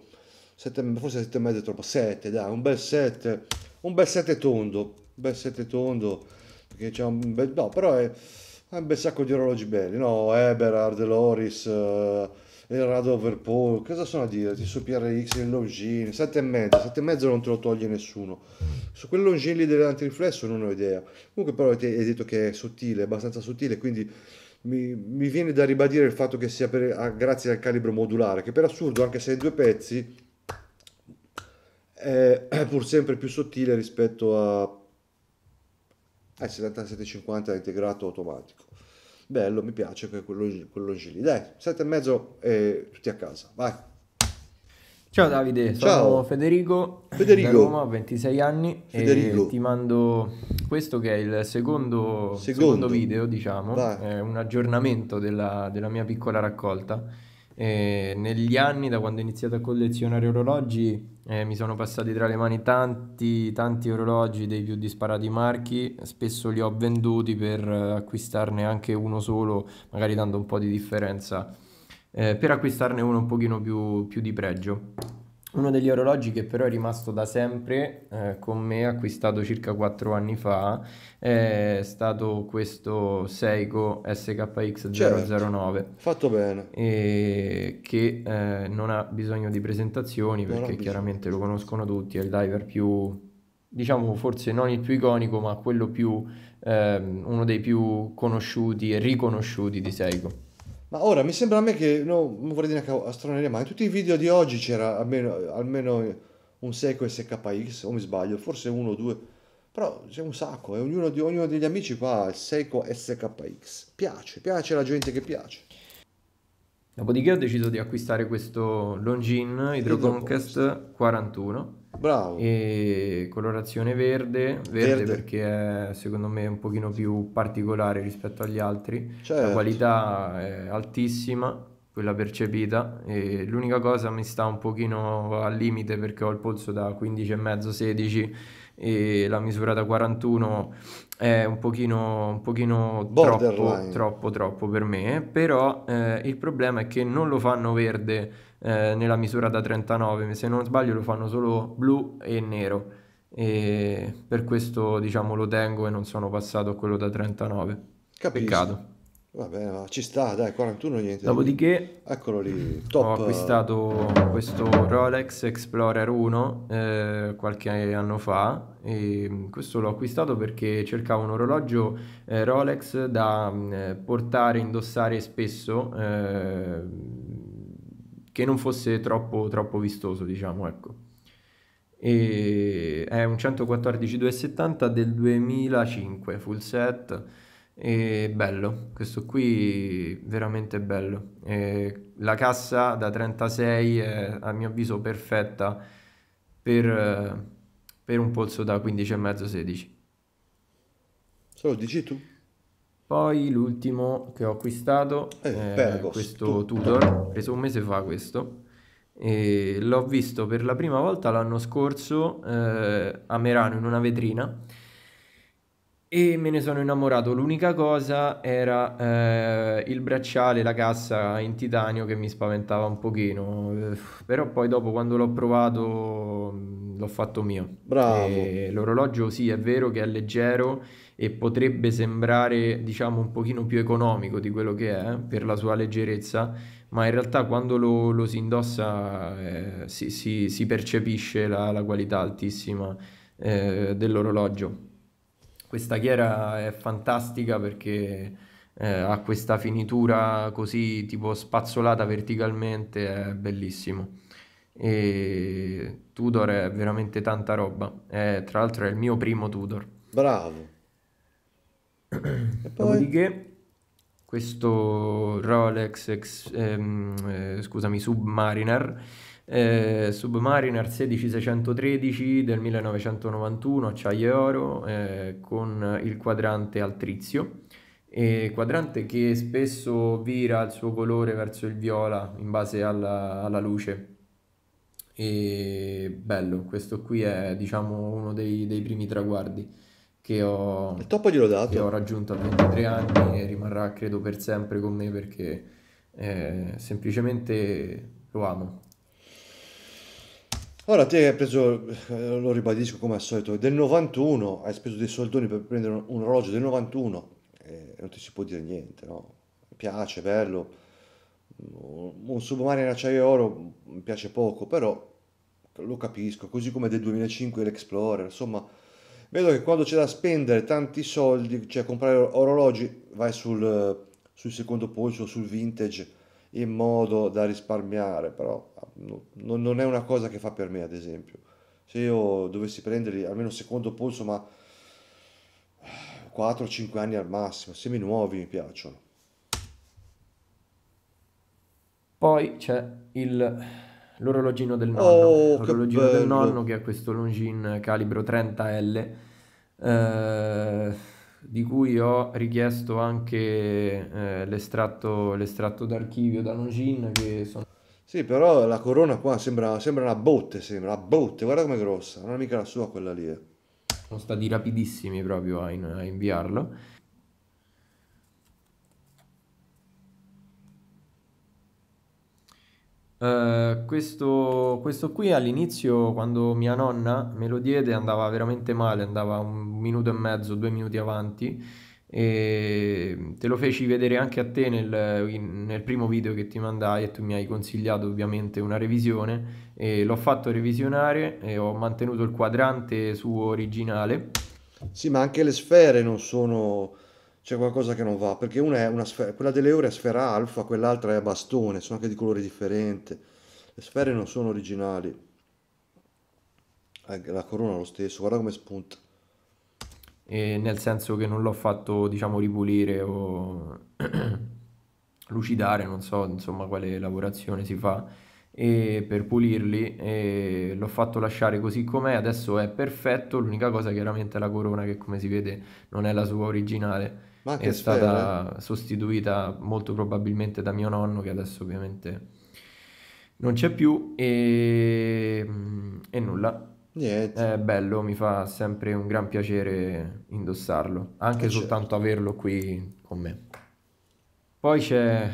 7, forse 7,5 è troppo, 7 dai, un bel 7 un bel sette tondo, un bel sette tondo, perché c'è un bel... no, però è, è un bel sacco di orologi belli, no? Eberhard, Loris, eh, il Radover Paul, cosa sono a dire? Su PRX, il Longines, 7,5, 7,5 non te lo toglie nessuno. Su quel Longines lì dell'antiriflesso non ho idea. Comunque però hai detto che è sottile, abbastanza sottile, quindi mi, mi viene da ribadire il fatto che sia per, grazie al calibro modulare, che per assurdo anche se hai due pezzi è [CLEARS THROAT] pur sempre più sottile rispetto a, ai 7750 integrato automatico. Bello, mi piace quello, quello lì. Dai, 7,5 e mezzo e tutti a casa, vai. Ciao Davide, Ciao. sono Federico, Federico. Roma, ho 26 anni Federico. e ti mando questo che è il secondo, secondo. secondo video, diciamo, un aggiornamento della, della, mia piccola raccolta. E negli anni, da quando ho iniziato a collezionare orologi, eh, mi sono passati tra le mani tanti, tanti orologi dei più disparati marchi, spesso li ho venduti per eh, acquistarne anche uno solo, magari dando un po' di differenza, eh, per acquistarne uno un pochino più, più di pregio uno degli orologi che però è rimasto da sempre eh, con me, acquistato circa 4 anni fa, è mm. stato questo Seiko SKX009. Certo. Fatto bene. E che eh, non ha bisogno di presentazioni non perché chiaramente lo conoscono tutti, è il diver più, diciamo forse non il più iconico, ma quello più, eh, uno dei più conosciuti e riconosciuti di Seiko. Ma ora mi sembra a me che, no, non vorrei dire che stroneria, ma in tutti i video di oggi c'era almeno, almeno un Seiko SKX, o mi sbaglio, forse uno o due, però c'è un sacco e eh, ognuno, di, ognuno degli amici qua ha il Seiko SKX. Piace, piace la gente che piace. Dopodiché ho deciso di acquistare questo Longin Hydro Hydroconquest 41 Bravo. E colorazione verde, verde, verde, perché è secondo me un pochino più particolare rispetto agli altri. Certo. La qualità è altissima, quella percepita e l'unica cosa mi sta un pochino al limite perché ho il polso da 15,5-16 e la misura da 41 è un pochino, un pochino troppo, troppo, troppo per me, però eh, il problema è che non lo fanno verde eh, nella misura da 39, se non sbaglio lo fanno solo blu e nero e per questo diciamo lo tengo e non sono passato a quello da 39. Capisco. Peccato. Vabbè, ma ci sta, dai, 41 niente. Dopodiché, eccolo lì, top. Ho acquistato questo Rolex Explorer 1 eh, qualche anno fa e questo l'ho acquistato perché cercavo un orologio eh, Rolex da mm, eh, portare, indossare spesso eh, che non fosse troppo, troppo vistoso, diciamo, ecco. E è un 114-270 del 2005, full set, e bello, questo qui veramente bello. E la cassa da 36 è a mio avviso perfetta per, per un polso da 15,5-16. Solo dici tu? Poi l'ultimo che ho acquistato eh, eh è questo Tudor, preso un mese fa questo. E l'ho visto per la prima volta l'anno scorso eh, a Merano in una vetrina e me ne sono innamorato. L'unica cosa era eh, il bracciale, la cassa in titanio che mi spaventava un pochino, eh, però poi dopo quando l'ho provato mm, l'ho fatto mio. Bravo. E l'orologio sì, è vero che è leggero e potrebbe sembrare diciamo un pochino più economico di quello che è eh, per la sua leggerezza ma in realtà quando lo, lo si indossa eh, si, si, si, percepisce la, la qualità altissima eh, dell'orologio questa ghiera è fantastica perché eh, ha questa finitura così tipo spazzolata verticalmente è bellissimo e Tudor è veramente tanta roba è, tra l'altro è il mio primo Tudor bravo e [CLEARS THROAT] poi... Dopodiché questo Rolex, ex, ehm, eh, scusami, Submariner, eh, Submariner 16613 del 1991, acciaio e oro, eh, con il quadrante altrizio, E quadrante che spesso vira il suo colore verso il viola in base alla, alla luce. E bello, questo qui è diciamo uno dei, dei primi traguardi che ho, il topo glielo dato. Che ho raggiunto a 23 anni e rimarrà credo per sempre con me perché eh, semplicemente lo amo. Ora te hai preso, eh, lo ribadisco come al solito, del 91, hai speso dei soldoni per prendere un orologio del 91 e eh, non ti si può dire niente, no? piace, bello, un submarino in acciaio e oro mi piace poco, però lo capisco, così come del 2005 l'Explorer, insomma Vedo che quando c'è da spendere tanti soldi, cioè comprare orologi, vai sul, sul secondo polso, sul vintage, in modo da risparmiare, però no, non è una cosa che fa per me, ad esempio. Se io dovessi prenderli almeno secondo polso, ma 4-5 anni al massimo, semi nuovi mi piacciono. Poi c'è il l'orologino del oh, nonno, oh, l'orologino del nonno che ha questo Longin calibro 30L eh, di cui ho richiesto anche eh, l'estratto, l'estratto d'archivio da Longin che sono sì, però la corona qua sembra, sembra una botte, sembra una botte, guarda com'è grossa, non è mica la sua quella lì. Eh. Sono stati rapidissimi proprio a, in, a inviarlo. Uh, questo, questo, qui all'inizio, quando mia nonna me lo diede, andava veramente male, andava un minuto e mezzo, due minuti avanti. E te lo feci vedere anche a te nel, in, nel primo video che ti mandai e tu mi hai consigliato ovviamente una revisione e l'ho fatto revisionare e ho mantenuto il quadrante suo originale. Sì, ma anche le sfere non sono c'è qualcosa che non va, perché una è una sfera, quella delle ore è sfera alfa, quell'altra è a bastone, sono anche di colore differente, le sfere non sono originali, eh, la corona lo stesso, guarda come spunta. E nel senso che non l'ho fatto, diciamo, ripulire o [CLEARS THROAT] lucidare, non so, insomma, quale lavorazione si fa e per pulirli e l'ho fatto lasciare così com'è adesso è perfetto l'unica cosa chiaramente è la corona che come si vede non è la sua originale ma è stata sfera. Eh. sostituita molto probabilmente da mio nonno che adesso ovviamente non c'è più e, mm, e nulla. Niente. È bello, mi fa sempre un gran piacere indossarlo, anche eh soltanto certo. averlo qui con me. Poi c'è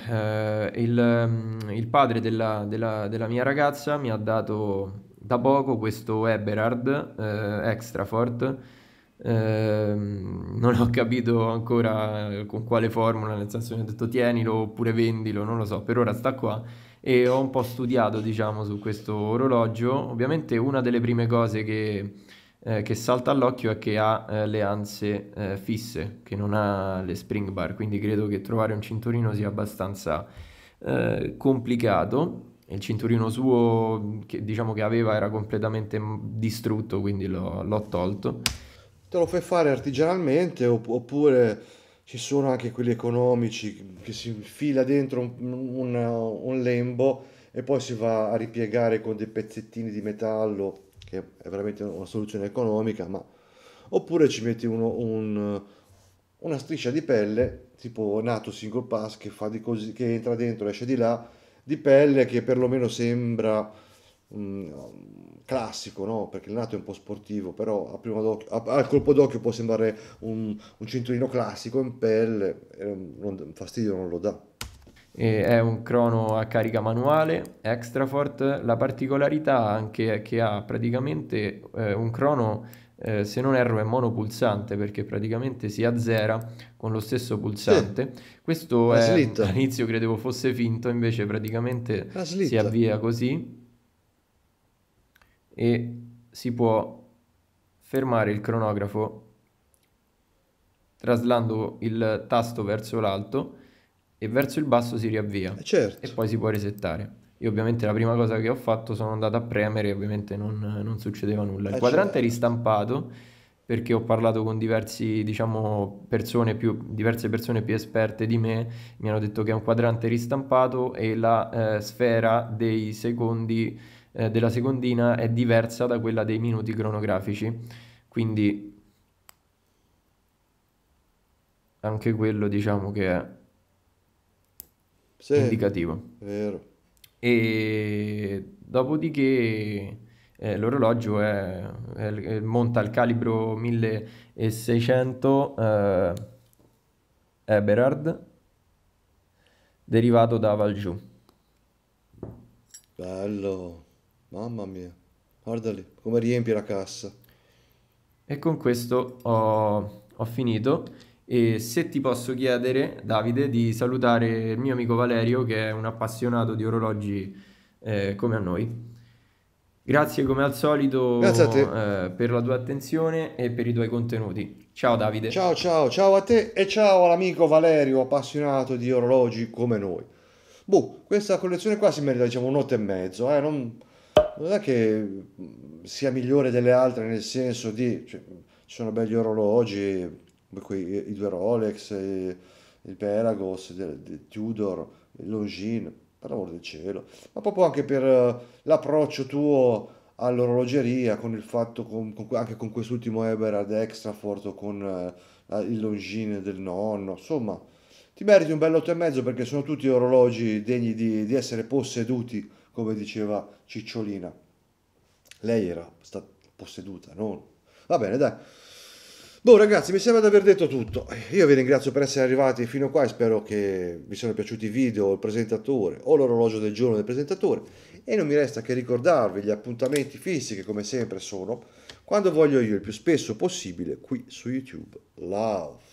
eh, il, mm, il, padre della, della, della, mia ragazza mi ha dato da poco questo Eberhard eh, Extrafort Ehm, non ho capito ancora con quale formula, nel senso mi ho detto tienilo oppure vendilo, non lo so, per ora sta qua e ho un po' studiato diciamo su questo orologio, ovviamente una delle prime cose che, eh, che salta all'occhio è che ha eh, le anse eh, fisse, che non ha le spring bar, quindi credo che trovare un cinturino sia abbastanza eh, complicato il cinturino suo che diciamo che aveva era completamente distrutto quindi l'ho, l'ho tolto te lo fai fare artigianalmente oppure ci sono anche quelli economici che si fila dentro un, un, un lembo e poi si va a ripiegare con dei pezzettini di metallo che è veramente una soluzione economica ma oppure ci metti uno, un, una striscia di pelle tipo nato single pass che, fa di così, che entra dentro e esce di là di pelle che perlomeno sembra Um, classico, no? perché il nato è un po' sportivo, però a prima a, al colpo d'occhio può sembrare un, un cinturino classico in pelle, eh, non, fastidio non lo dà. E è un crono a carica manuale, extra fort, la particolarità anche è che ha praticamente eh, un crono eh, se non erro è monopulsante perché praticamente si azzera con lo stesso pulsante. Sì, Questo è, all'inizio credevo fosse finto, invece praticamente si avvia così e si può fermare il cronografo traslando il tasto verso l'alto e verso il basso si riavvia eh, certo. e poi si può resettare. Io ovviamente la prima cosa che ho fatto sono andato a premere e ovviamente non, non, succedeva nulla. Il eh quadrante certo. è ristampato perché ho parlato con diversi, diciamo, persone più, diverse persone più esperte di me, mi hanno detto che è un quadrante ristampato e la eh, sfera dei secondi eh, della secondina è diversa da quella dei minuti cronografici. Quindi anche quello diciamo che è sì, indicativo. Vero. E dopodiché eh, l'orologio è, è, è, monta al calibro 1600 eh, Eberhard derivato da Valjoux. Bello. Mamma mia, guardali, come riempi la cassa. E con questo ho, ho finito. E se ti posso chiedere, Davide, di salutare il mio amico Valerio, che è un appassionato di orologi eh, come a noi. Grazie come al solito eh, per la tua attenzione e per i tuoi contenuti. Ciao Davide. Ciao ciao, ciao a te e ciao all'amico Valerio, appassionato di orologi come noi. Boh, questa collezione qua si merita diciamo un 8 e mezzo, eh, non non è che mm, sia migliore delle altre nel senso di... Cioè, ci sono belli orologi, i due Rolex, il Pelagos, il Tudor, il Longines, per l'amor del cielo, ma proprio anche per eh, l'approccio tuo all'orologeria, con il fatto, con, con, anche con quest'ultimo Eberhard Extrafort o con eh, il Longines del nonno, insomma, ti meriti un bel mezzo perché sono tutti orologi degni di, di essere posseduti come diceva Cicciolina. Lei era stata posseduta, non... Va bene, dai. Boh ragazzi, mi sembra di aver detto tutto. Io vi ringrazio per essere arrivati fino a qua e spero che vi siano piaciuti i video, il presentatore o l'orologio del giorno del presentatore. E non mi resta che ricordarvi gli appuntamenti fissi che come sempre sono quando voglio io il più spesso possibile qui su YouTube. Love!